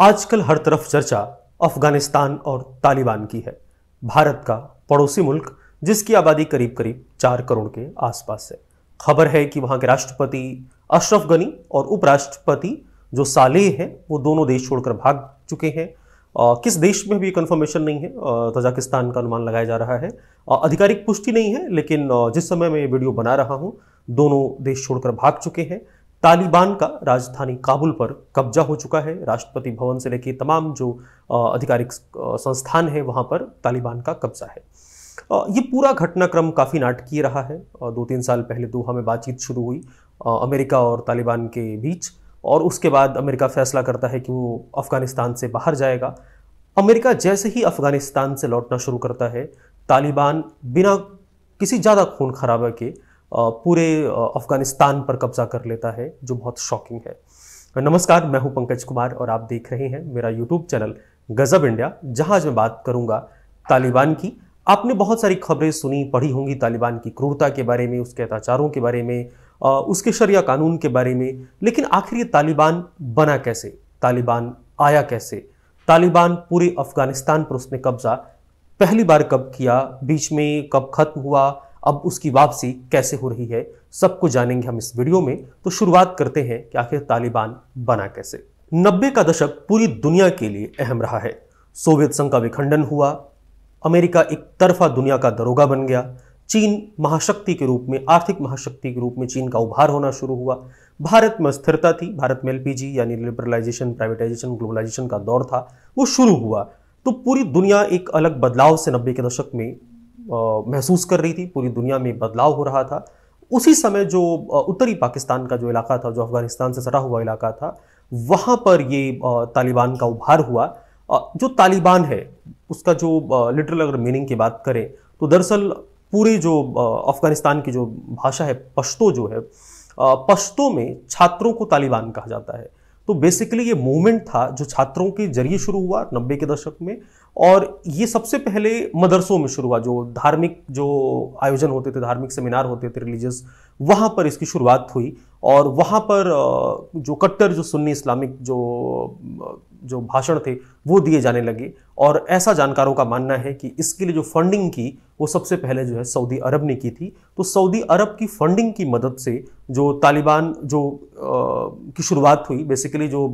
आजकल हर तरफ चर्चा अफगानिस्तान और तालिबान की है भारत का पड़ोसी मुल्क जिसकी आबादी करीब करीब चार करोड़ के आसपास है खबर है कि वहां के राष्ट्रपति अशरफ गनी और उपराष्ट्रपति जो साले हैं वो दोनों देश छोड़कर भाग चुके हैं आ, किस देश में भी कंफर्मेशन नहीं है तजाकिस्तान का अनुमान लगाया जा रहा है आधिकारिक पुष्टि नहीं है लेकिन जिस समय मैं ये वीडियो बना रहा हूँ दोनों देश छोड़कर भाग चुके हैं तालिबान का राजधानी काबुल पर कब्जा हो चुका है राष्ट्रपति भवन से लेकर तमाम जो आधिकारिक संस्थान है वहाँ पर तालिबान का कब्जा है ये पूरा घटनाक्रम काफ़ी नाटकीय रहा है दो तीन साल पहले दोहा तो में बातचीत शुरू हुई अमेरिका और तालिबान के बीच और उसके बाद अमेरिका फैसला करता है कि वो अफ़गानिस्तान से बाहर जाएगा अमेरिका जैसे ही अफ़गानिस्तान से लौटना शुरू करता है तालिबान बिना किसी ज़्यादा खून खराबा के पूरे अफगानिस्तान पर कब्जा कर लेता है जो बहुत शॉकिंग है नमस्कार मैं हूं पंकज कुमार और आप देख रहे हैं मेरा यूट्यूब चैनल गज़ब इंडिया जहां आज मैं बात करूंगा तालिबान की आपने बहुत सारी खबरें सुनी पढ़ी होंगी तालिबान की क्रूरता के बारे में उसके अत्याचारों के बारे में उसके शरिया कानून के बारे में लेकिन आखिर ये तालिबान बना कैसे तालिबान आया कैसे तालिबान पूरे अफगानिस्तान पर उसने कब्ज़ा पहली बार कब किया बीच में कब खत्म हुआ अब उसकी वापसी कैसे हो रही है सबको जानेंगे हम इस वीडियो में तो शुरुआत करते हैं कि आखिर तालिबान बना कैसे नब्बे का दशक पूरी दुनिया के लिए अहम रहा है सोवियत संघ का विखंडन हुआ अमेरिका एक तरफा दुनिया का दरोगा बन गया चीन महाशक्ति के रूप में आर्थिक महाशक्ति के रूप में चीन का उभार होना शुरू हुआ भारत में स्थिरता थी भारत में एलपीजी यानी लिबरलाइजेशन प्राइवेटाइजेशन ग्लोबलाइजेशन का दौर था वो शुरू हुआ तो पूरी दुनिया एक अलग बदलाव से नब्बे के दशक में महसूस कर रही थी पूरी दुनिया में बदलाव हो रहा था उसी समय जो उत्तरी पाकिस्तान का जो इलाका था जो अफगानिस्तान से सटा हुआ इलाका था वहाँ पर ये तालिबान का उभार हुआ जो तालिबान है उसका जो लिटरल अगर मीनिंग की बात करें तो दरअसल पूरे जो अफ़गानिस्तान की जो भाषा है पश्तो जो है पश्तो में छात्रों को तालिबान कहा जाता है तो बेसिकली ये मूवमेंट था जो छात्रों के जरिए शुरू हुआ नब्बे के दशक में और ये सबसे पहले मदरसों में शुरू हुआ जो धार्मिक जो आयोजन होते थे धार्मिक सेमिनार होते थे रिलीजियस वहाँ पर इसकी शुरुआत हुई और वहाँ पर जो कट्टर जो सुन्नी इस्लामिक जो जो भाषण थे वो दिए जाने लगे और ऐसा जानकारों का मानना है कि इसके लिए जो फंडिंग की वो सबसे पहले जो है सऊदी अरब ने की थी तो सऊदी अरब की फंडिंग की मदद से जो तालिबान जो आ, की शुरुआत हुई बेसिकली जो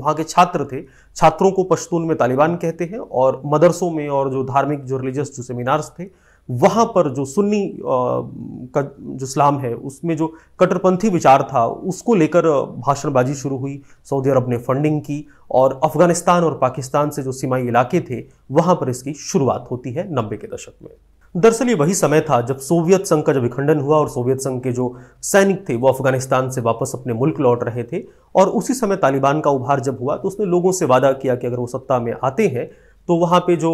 वहाँ के छात्र थे छात्रों को पश्तून में तालिबान कहते हैं और मदरसों में और जो धार्मिक जो रिलीजियस जो सेमिनार्स थे वहाँ पर जो सुन्नी का जो इस्लाम है उसमें जो कट्टरपंथी विचार था उसको लेकर भाषणबाजी शुरू हुई सऊदी अरब ने फंडिंग की और अफगानिस्तान और पाकिस्तान से जो सीमाई इलाके थे वहाँ पर इसकी शुरुआत होती है नब्बे के दशक में दरअसल ये वही समय था जब सोवियत संघ का जब विखंडन हुआ और सोवियत संघ के जो सैनिक थे वो अफगानिस्तान से वापस अपने मुल्क लौट रहे थे और उसी समय तालिबान का उभार जब हुआ तो उसने लोगों से वादा किया कि अगर वो सत्ता में आते हैं तो वहाँ पे जो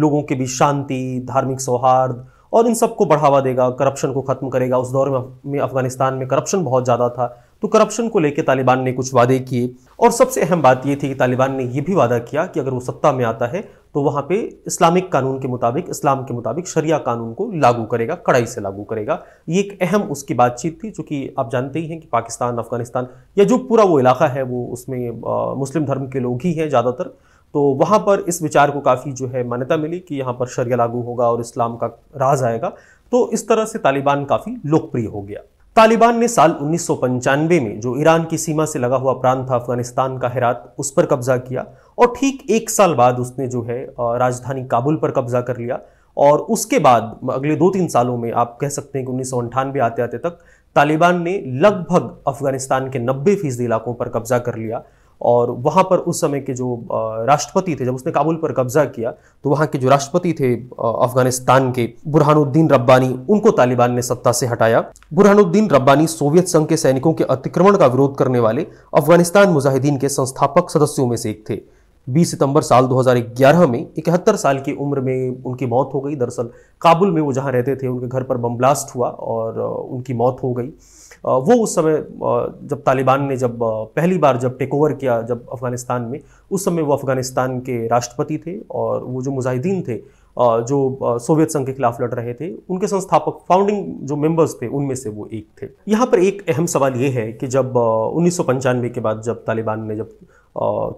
लोगों के बीच शांति धार्मिक सौहार्द और इन सबको बढ़ावा देगा करप्शन को ख़त्म करेगा उस दौर में अफगानिस्तान में करप्शन बहुत ज़्यादा था तो करप्शन को लेकर तालिबान ने कुछ वादे किए और सबसे अहम बात ये थी कि तालिबान ने यह भी वादा किया कि अगर वो सत्ता में आता है तो वहाँ पे इस्लामिक कानून के मुताबिक इस्लाम के मुताबिक शरिया कानून को लागू करेगा कड़ाई से लागू करेगा ये एक अहम उसकी बातचीत थी चूँकि आप जानते ही हैं कि पाकिस्तान अफगानिस्तान या जो पूरा वो इलाका है वो उसमें आ, मुस्लिम धर्म के लोग ही हैं ज़्यादातर तो वहाँ पर इस विचार को काफ़ी जो है मान्यता मिली कि यहाँ पर शरिया लागू होगा और इस्लाम का राज आएगा तो इस तरह से तालिबान काफ़ी लोकप्रिय हो गया तालिबान ने साल उन्नीस में जो ईरान की सीमा से लगा हुआ प्रांत था अफगानिस्तान का हेरात उस पर कब्जा किया और ठीक एक साल बाद उसने जो है राजधानी काबुल पर कब्जा कर लिया और उसके बाद अगले दो तीन सालों में आप कह सकते हैं कि उन्नीस आते आते तक तालिबान ने लगभग अफगानिस्तान के नब्बे फीसदी इलाकों पर कब्जा कर लिया और वहाँ पर उस समय के जो राष्ट्रपति थे जब उसने काबुल पर कब्जा किया तो वहाँ के जो राष्ट्रपति थे अफगानिस्तान के बुरहानुद्दीन रब्बानी उनको तालिबान ने सत्ता से हटाया बुरहानुद्दीन रब्बानी सोवियत संघ के सैनिकों के अतिक्रमण का विरोध करने वाले अफगानिस्तान मुजाहिदीन के संस्थापक सदस्यों में से एक थे 20 सितंबर साल 2011 में इकहत्तर साल की उम्र में उनकी मौत हो गई दरअसल काबुल में वो जहाँ रहते थे उनके घर पर बम ब्लास्ट हुआ और उनकी मौत हो गई वो उस समय जब तालिबान ने जब पहली बार जब टेक ओवर किया जब अफ़गानिस्तान में उस समय वो अफ़गानिस्तान के राष्ट्रपति थे और वो जो मुजाहिदीन थे जो सोवियत संघ के खिलाफ लड़ रहे थे उनके संस्थापक फाउंडिंग जो मेंबर्स थे उनमें से वो एक थे यहाँ पर एक अहम सवाल ये है कि जब उन्नीस के बाद जब तालिबान ने जब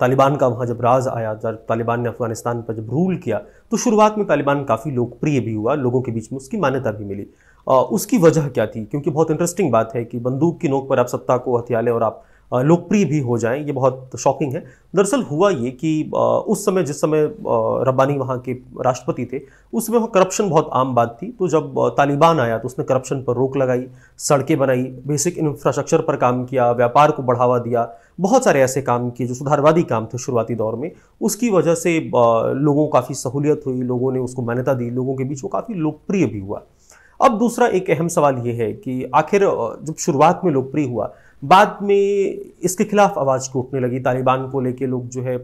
तालिबान का वहाँ जब राज आया जब तालिबान ने अफगानिस्तान पर जब रूल किया तो शुरुआत में तालिबान काफ़ी लोकप्रिय भी हुआ लोगों के बीच में उसकी मान्यता भी मिली उसकी वजह क्या थी क्योंकि बहुत इंटरेस्टिंग बात है कि बंदूक की नोक पर आप सत्ता को हथिया लें और आप लोकप्रिय भी हो जाएं ये बहुत शॉकिंग है दरअसल हुआ ये कि उस समय जिस समय रब्बानी वहाँ के राष्ट्रपति थे उस समय वहाँ करप्शन बहुत आम बात थी तो जब तालिबान आया तो उसने करप्शन पर रोक लगाई सड़कें बनाई बेसिक इंफ्रास्ट्रक्चर पर काम किया व्यापार को बढ़ावा दिया बहुत सारे ऐसे काम किए जो सुधारवादी काम थे शुरुआती दौर में उसकी वजह से लोगों को काफ़ी सहूलियत हुई लोगों ने उसको मान्यता दी लोगों के बीच वो काफ़ी लोकप्रिय भी हुआ अब दूसरा एक अहम सवाल ये है कि आखिर जब शुरुआत में लोकप्रिय हुआ बाद में इसके खिलाफ आवाज़ क्यों उठने लगी तालिबान को लेके लोग जो है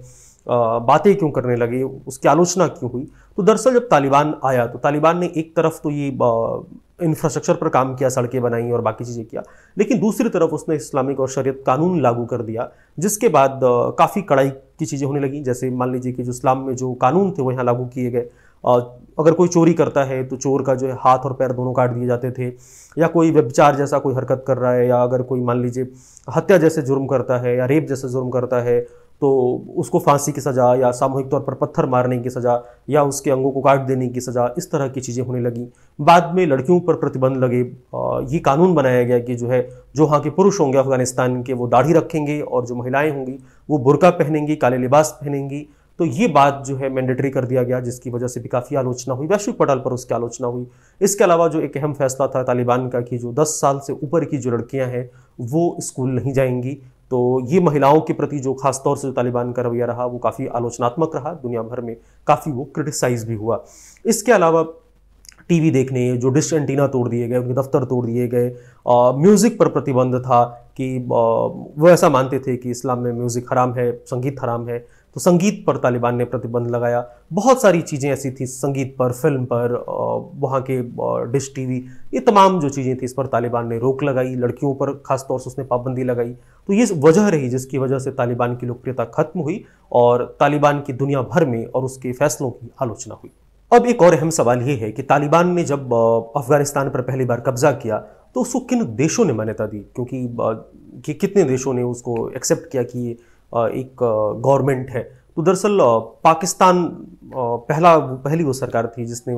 बातें क्यों करने लगे उसकी आलोचना क्यों हुई तो दरअसल जब तालिबान आया तो तालिबान ने एक तरफ तो ये इंफ्रास्ट्रक्चर पर काम किया सड़कें बनाई और बाकी चीज़ें किया लेकिन दूसरी तरफ उसने इस्लामिक और शरीयत कानून लागू कर दिया जिसके बाद काफ़ी कड़ाई की चीज़ें होने लगी जैसे मान लीजिए कि जो इस्लाम में जो कानून थे वो यहाँ लागू किए गए अगर कोई चोरी करता है तो चोर का जो है हाथ और पैर दोनों काट दिए जाते थे या कोई व्यभिचार जैसा कोई हरकत कर रहा है या अगर कोई मान लीजिए हत्या जैसे जुर्म करता है या रेप जैसे जुर्म करता है तो उसको फांसी की सज़ा या सामूहिक तौर पर पत्थर मारने की सज़ा या उसके अंगों को काट देने की सज़ा इस तरह की चीज़ें होने लगी बाद में लड़कियों पर प्रतिबंध लगे ये कानून बनाया गया कि जो है जो वहाँ के पुरुष होंगे अफगानिस्तान के वो दाढ़ी रखेंगे और जो महिलाएं होंगी वो बुरका पहनेंगी काले लिबास पहनेंगी तो ये बात जो है मैंडेटरी कर दिया गया जिसकी वजह से भी काफ़ी आलोचना हुई वैश्विक पटल पर उसकी आलोचना हुई इसके अलावा जो एक अहम फैसला था तालिबान का कि जो 10 साल से ऊपर की जो लड़कियां हैं वो स्कूल नहीं जाएंगी तो ये महिलाओं के प्रति जो खास तौर से तालिबान का रवैया रहा वो काफ़ी आलोचनात्मक रहा दुनिया भर में काफ़ी वो क्रिटिसाइज भी हुआ इसके अलावा टीवी देखने जो डिश एंटीना तोड़ दिए गए उनके दफ्तर तोड़ दिए गए म्यूज़िक पर प्रतिबंध था कि आ, वो ऐसा मानते थे कि इस्लाम में म्यूज़िक हराम है संगीत हराम है तो संगीत पर तालिबान ने प्रतिबंध लगाया बहुत सारी चीज़ें ऐसी थी संगीत पर फिल्म पर वहाँ के डिश टीवी ये तमाम जो चीज़ें थी इस पर तालिबान ने रोक लगाई लड़कियों पर खास तौर से उसने पाबंदी लगाई तो ये वजह रही जिसकी वजह से तालिबान की लोकप्रियता खत्म हुई और तालिबान की दुनिया भर में और उसके फैसलों की आलोचना हुई अब एक और अहम सवाल ये है कि तालिबान ने जब अफगानिस्तान पर पहली बार कब्जा किया तो उसको किन देशों ने मान्यता दी क्योंकि कि कितने देशों ने उसको एक्सेप्ट किया कि एक गवर्नमेंट है तो दरअसल पाकिस्तान पहला पहली वो सरकार थी जिसने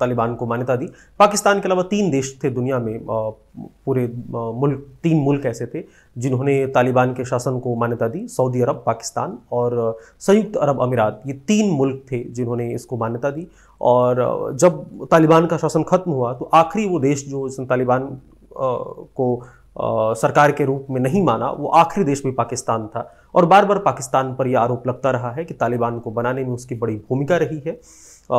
तालिबान को मान्यता दी पाकिस्तान के अलावा तीन देश थे दुनिया में पूरे मुल्क तीन मुल्क ऐसे थे जिन्होंने तालिबान के शासन को मान्यता दी सऊदी अरब पाकिस्तान और संयुक्त अरब अमीरात ये तीन मुल्क थे जिन्होंने इसको मान्यता दी और जब तालिबान का शासन खत्म हुआ तो आखिरी वो देश जो इसने तालिबान को सरकार के रूप में नहीं माना वो आखिरी देश भी पाकिस्तान था और बार बार पाकिस्तान पर यह आरोप लगता रहा है कि तालिबान को बनाने में उसकी बड़ी भूमिका रही है आ,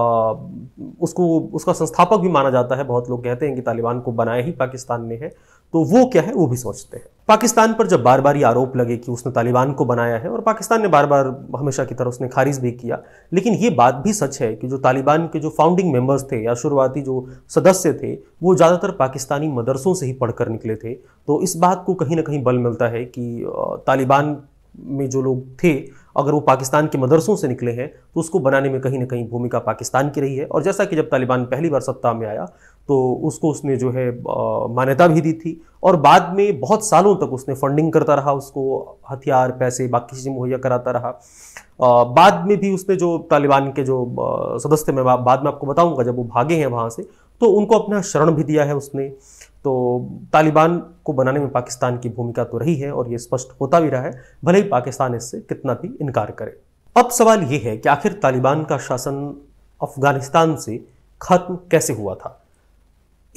उसको उसका संस्थापक भी माना जाता है बहुत लोग कहते हैं कि तालिबान को बनाया ही पाकिस्तान ने है तो वो क्या है वो भी सोचते हैं पाकिस्तान पर जब बार बार ये आरोप लगे कि उसने तालिबान को बनाया है और पाकिस्तान ने बार बार हमेशा की तरह उसने खारिज भी किया लेकिन ये बात भी सच है कि जो तालिबान के जो फाउंडिंग मेंबर्स थे या शुरुआती जो सदस्य थे वो ज़्यादातर पाकिस्तानी मदरसों से ही पढ़कर निकले थे तो इस बात को कहीं ना कहीं बल मिलता है कि तालिबान में जो लोग थे अगर वो पाकिस्तान के मदरसों से निकले हैं तो उसको बनाने में कहीं ना कहीं भूमिका पाकिस्तान की रही है और जैसा कि जब तालिबान पहली बार सत्ता में आया तो उसको उसने जो है मान्यता भी दी थी और बाद में बहुत सालों तक उसने फंडिंग करता रहा उसको हथियार पैसे बाकी चीज़ें मुहैया कराता रहा आ, बाद में भी उसने जो तालिबान के जो सदस्य मैं बाद में आपको बताऊंगा जब वो भागे हैं वहाँ से तो उनको अपना शरण भी दिया है उसने तो तालिबान को बनाने में पाकिस्तान की भूमिका तो रही है और ये स्पष्ट होता भी रहा है भले ही पाकिस्तान इससे कितना भी इनकार करे अब सवाल ये है कि आखिर तालिबान का शासन अफगानिस्तान से खत्म कैसे हुआ था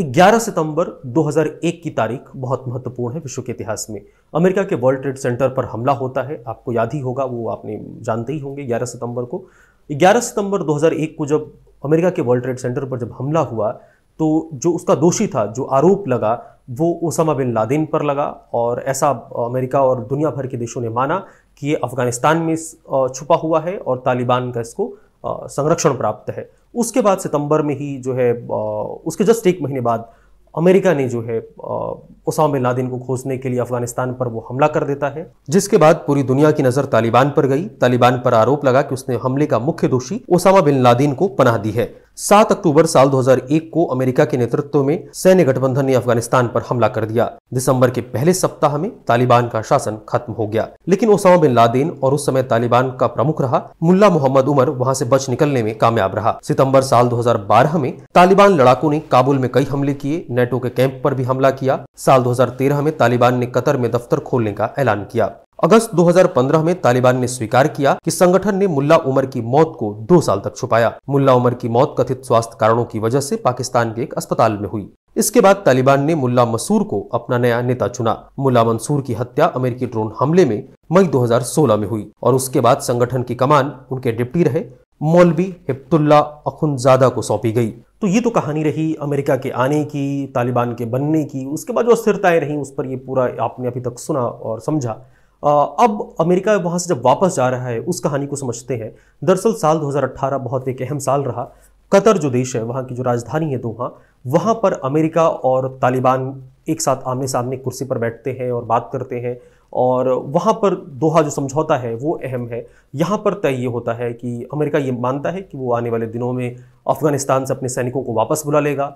11 सितंबर 2001 की तारीख बहुत महत्वपूर्ण है विश्व के इतिहास में अमेरिका के वर्ल्ड ट्रेड सेंटर पर हमला होता है आपको याद ही होगा वो आपने जानते ही होंगे 11 सितंबर को 11 सितंबर 2001 को जब अमेरिका के वर्ल्ड ट्रेड सेंटर पर जब हमला हुआ तो जो उसका दोषी था जो आरोप लगा वो ओसामा बिन लादेन पर लगा और ऐसा अमेरिका और दुनिया भर के देशों ने माना कि ये अफ़गानिस्तान में छुपा हुआ है और तालिबान का इसको संरक्षण प्राप्त है उसके बाद सितंबर में ही जो है उसके जस्ट एक महीने बाद अमेरिका ने जो है ओसामा बिन लादेन को खोजने के लिए अफगानिस्तान पर वो हमला कर देता है जिसके बाद पूरी दुनिया की नज़र तालिबान पर गई तालिबान पर आरोप लगा कि उसने हमले का मुख्य दोषी ओसामा बिन लादेन को पनाह दी है सात अक्टूबर साल 2001 को अमेरिका के नेतृत्व में सैन्य गठबंधन ने अफगानिस्तान पर हमला कर दिया दिसंबर के पहले सप्ताह में तालिबान का शासन खत्म हो गया लेकिन ओसामा बिन लादेन और उस समय तालिबान का प्रमुख रहा मुल्ला मोहम्मद उमर वहां से बच निकलने में कामयाब रहा सितंबर साल 2012 में तालिबान लड़ाकों ने काबुल में कई हमले किए नेटो के कैंप पर भी हमला किया साल 2013 में तालिबान ने कतर में दफ्तर खोलने का ऐलान किया अगस्त 2015 में तालिबान ने स्वीकार किया कि संगठन ने मुल्ला उमर की मौत को दो साल तक छुपाया मुल्ला उमर की मौत कथित स्वास्थ्य कारणों की वजह से पाकिस्तान के एक अस्पताल में हुई इसके बाद तालिबान ने मुल्ला मसूर को अपना नया नेता चुना मुल्ला मंसूर की हत्या अमेरिकी ड्रोन हमले में मई 2016 में हुई और उसके बाद संगठन की कमान उनके डिप्टी रहे मौलवी हिप्तुल्ला अखुनजादा को सौंपी गई तो ये तो कहानी रही अमेरिका के आने की तालिबान के बनने की उसके बाद जो अस्थिरताएं रही उस पर ये पूरा आपने अभी तक सुना और समझा अब अमेरिका वहाँ से जब वापस जा रहा है उस कहानी को समझते हैं दरअसल साल 2018 बहुत एक अहम साल रहा कतर जो देश है वहाँ की जो राजधानी है दोहा वहाँ पर अमेरिका और तालिबान एक साथ आमने सामने कुर्सी पर बैठते हैं और बात करते हैं और वहाँ पर दोहा जो समझौता है वो अहम है यहाँ पर तय ये होता है कि अमेरिका ये मानता है कि वो आने वाले दिनों में अफ़गानिस्तान से अपने सैनिकों को वापस बुला लेगा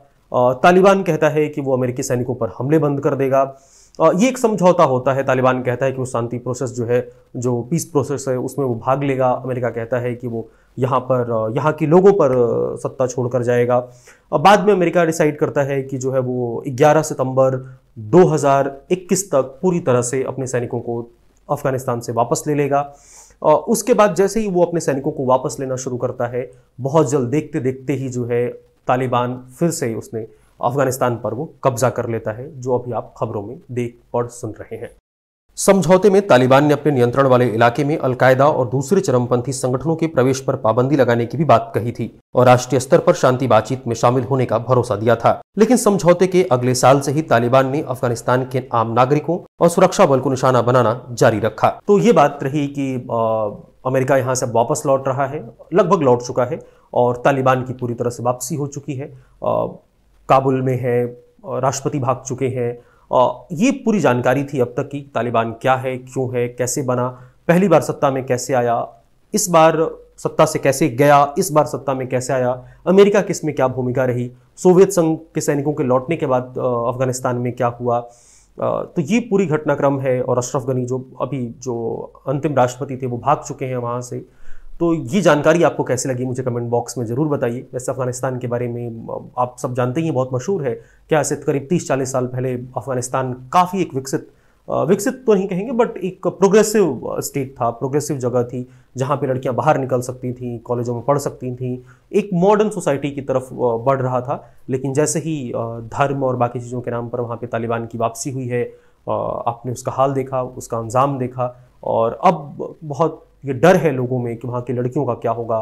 तालिबान कहता है कि वो अमेरिकी सैनिकों पर हमले बंद कर देगा ये एक समझौता होता है तालिबान कहता है कि वो शांति प्रोसेस जो है जो पीस प्रोसेस है उसमें वो भाग लेगा अमेरिका कहता है कि वो यहाँ पर यहाँ के लोगों पर सत्ता छोड़कर जाएगा और बाद में अमेरिका डिसाइड करता है कि जो है वो 11 सितंबर 2021 तक पूरी तरह से अपने सैनिकों को अफगानिस्तान से वापस ले लेगा उसके बाद जैसे ही वो अपने सैनिकों को वापस लेना शुरू करता है बहुत जल्द देखते देखते ही जो है तालिबान फिर से उसने अफगानिस्तान पर वो कब्जा कर लेता है जो अभी आप खबरों में देख और सुन रहे हैं समझौते में तालिबान ने अपने नियंत्रण वाले इलाके में अलकायदा और दूसरे चरमपंथी संगठनों के प्रवेश पर पाबंदी लगाने की भी बात कही थी और राष्ट्रीय स्तर पर शांति बातचीत में शामिल होने का भरोसा दिया था लेकिन समझौते के अगले साल से ही तालिबान ने अफगानिस्तान के आम नागरिकों और सुरक्षा बल को निशाना बनाना जारी रखा तो ये बात रही कि अमेरिका यहाँ से वापस लौट रहा है लगभग लौट चुका है और तालिबान की पूरी तरह से वापसी हो चुकी है काबुल में हैं राष्ट्रपति भाग चुके हैं ये पूरी जानकारी थी अब तक कि तालिबान क्या है क्यों है कैसे बना पहली बार सत्ता में कैसे आया इस बार सत्ता से कैसे गया इस बार सत्ता में कैसे आया अमेरिका किस में क्या भूमिका रही सोवियत संघ के सैनिकों के लौटने के बाद अफगानिस्तान में क्या हुआ तो ये पूरी घटनाक्रम है और अशरफ गनी जो अभी जो अंतिम राष्ट्रपति थे वो भाग चुके हैं वहाँ से तो ये जानकारी आपको कैसे लगी मुझे कमेंट बॉक्स में ज़रूर बताइए वैसे अफगानिस्तान के बारे में आप सब जानते ही बहुत मशहूर है क्या से करीब तीस चालीस साल पहले अफगानिस्तान काफ़ी एक विकसित विकसित तो नहीं कहेंगे बट एक प्रोग्रेसिव स्टेट था प्रोग्रेसिव जगह थी जहाँ पे लड़कियाँ बाहर निकल सकती थी कॉलेजों में पढ़ सकती थी एक मॉडर्न सोसाइटी की तरफ बढ़ रहा था लेकिन जैसे ही धर्म और बाकी चीज़ों के नाम पर वहाँ पे तालिबान की वापसी हुई है आपने उसका हाल देखा उसका अंजाम देखा और अब बहुत ये डर है लोगों में कि वहाँ की लड़कियों का क्या होगा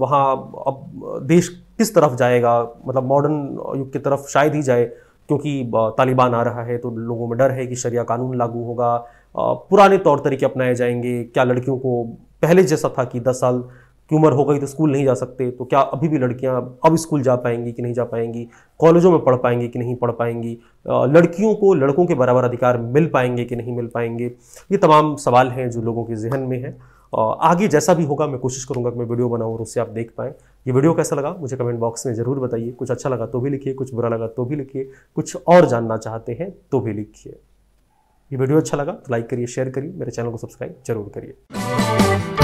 वहाँ अब देश किस तरफ जाएगा मतलब मॉडर्न युग की तरफ शायद ही जाए क्योंकि तालिबान आ रहा है तो लोगों में डर है कि शरिया कानून लागू होगा पुराने तौर तरीके अपनाए जाएंगे क्या लड़कियों को पहले जैसा था कि दस साल की उम्र हो गई तो स्कूल नहीं जा सकते तो क्या अभी भी लड़कियां अब स्कूल जा पाएंगी कि नहीं जा पाएंगी कॉलेजों में पढ़ पाएंगी कि नहीं पढ़ पाएंगी लड़कियों को लड़कों के बराबर अधिकार मिल पाएंगे कि नहीं मिल पाएंगे ये तमाम सवाल हैं जो लोगों के जहन में हैं आगे जैसा भी होगा मैं कोशिश करूंगा कि मैं वीडियो बनाऊँ और उससे आप देख पाएँ ये वीडियो कैसा लगा मुझे कमेंट बॉक्स में ज़रूर बताइए कुछ अच्छा लगा तो भी लिखिए कुछ बुरा लगा तो भी लिखिए कुछ और जानना चाहते हैं तो भी लिखिए ये वीडियो अच्छा लगा तो लाइक करिए शेयर करिए मेरे चैनल को सब्सक्राइब जरूर करिए